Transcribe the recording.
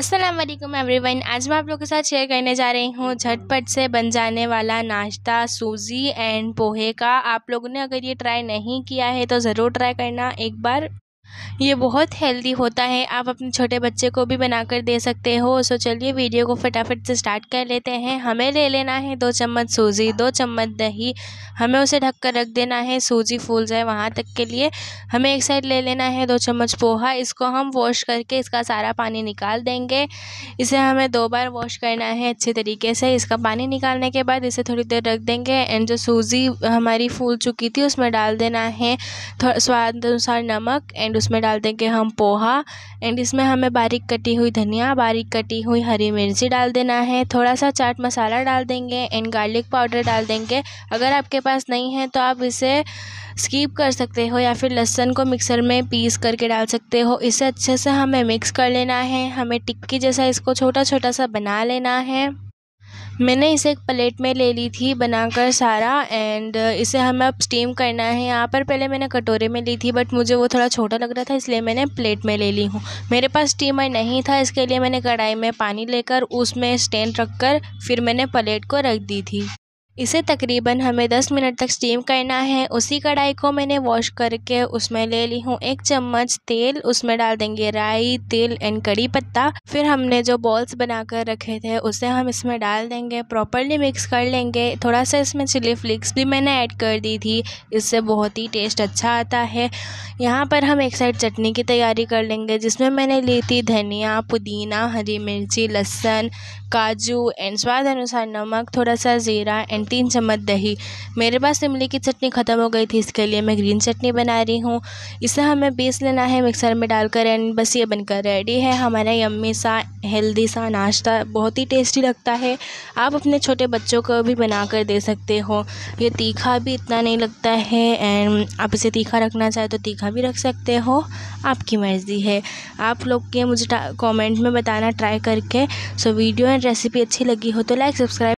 अस्सलाम वालेकुम एवरीवन आज मैं आप लोगों के साथ शेयर करने जा रही हूँ झटपट से बन जाने वाला नाश्ता सूजी एंड पोहे का आप लोगों ने अगर ये ट्राई नहीं किया है तो ज़रूर ट्राई करना एक बार ये बहुत हेल्दी होता है आप अपने छोटे बच्चे को भी बनाकर दे सकते हो सो चलिए वीडियो को फटाफट से स्टार्ट कर लेते हैं हमें ले लेना है दो चम्मच सूजी दो चम्मच दही हमें उसे ढक कर रख देना है सूजी फूल जाए वहाँ तक के लिए हमें एक साइड ले लेना है दो चम्मच पोहा इसको हम वॉश करके इसका सारा पानी निकाल देंगे इसे हमें दो बार वॉश करना है अच्छे तरीके से इसका पानी निकालने के बाद इसे थोड़ी देर रख देंगे एंड जो सूजी हमारी फूल चुकी थी उसमें डाल देना है स्वाद अनुसार नमक एंड उसमें डाल देंगे हम पोहा एंड इसमें हमें बारीक कटी हुई धनिया बारीक कटी हुई हरी मिर्ची डाल देना है थोड़ा सा चाट मसाला डाल देंगे एंड गार्लिक पाउडर डाल देंगे अगर आपके पास नहीं है तो आप इसे स्कीप कर सकते हो या फिर लहसन को मिक्सर में पीस करके डाल सकते हो इसे अच्छे से हमें मिक्स कर लेना है हमें टिक्की जैसा इसको छोटा छोटा सा बना लेना है मैंने इसे एक प्लेट में ले ली थी बनाकर सारा एंड uh, इसे हमें अब स्टीम करना है यहाँ पर पहले मैंने कटोरे में ली थी बट मुझे वो थोड़ा छोटा लग रहा था इसलिए मैंने प्लेट में ले ली हूँ मेरे पास स्टीमर नहीं था इसके लिए मैंने कढ़ाई में पानी लेकर उसमें स्टैंड रख कर फिर मैंने प्लेट को रख दी थी इसे तकरीबन हमें 10 मिनट तक स्टीम करना है उसी कढ़ाई को मैंने वॉश करके उसमें ले ली हूँ एक चम्मच तेल उसमें डाल देंगे राई तेल एंड कड़ी पत्ता फिर हमने जो बॉल्स बनाकर रखे थे उसे हम इसमें डाल देंगे प्रॉपरली मिक्स कर लेंगे थोड़ा सा इसमें चिली फ्लिक्स भी मैंने ऐड कर दी थी इससे बहुत ही टेस्ट अच्छा आता है यहाँ पर हम एक साइड चटनी की तैयारी कर लेंगे जिसमें मैंने ली थी धनिया पुदीना हरी मिर्ची लहसन काजू एंड स्वाद अनुसार नमक थोड़ा सा ज़ीरा एंड एंड तीन चम्मच दही मेरे पास इमली की चटनी ख़त्म हो गई थी इसके लिए मैं ग्रीन चटनी बना रही हूँ इसे हमें पीस लेना है मिक्सर में डालकर एंड बस ये बनकर रेडी है हमारा यम्मी सा हेल्दी सा नाश्ता बहुत ही टेस्टी लगता है आप अपने छोटे बच्चों को भी बना कर दे सकते हो ये तीखा भी इतना नहीं लगता है एंड आप इसे तीखा रखना चाहे तो तीखा भी रख सकते हो आपकी मर्ज़ी है आप लोग के मुझे कमेंट में बताना ट्राई करके सो वीडियो एंड रेसिपी अच्छी लगी हो तो लाइक सब्सक्राइब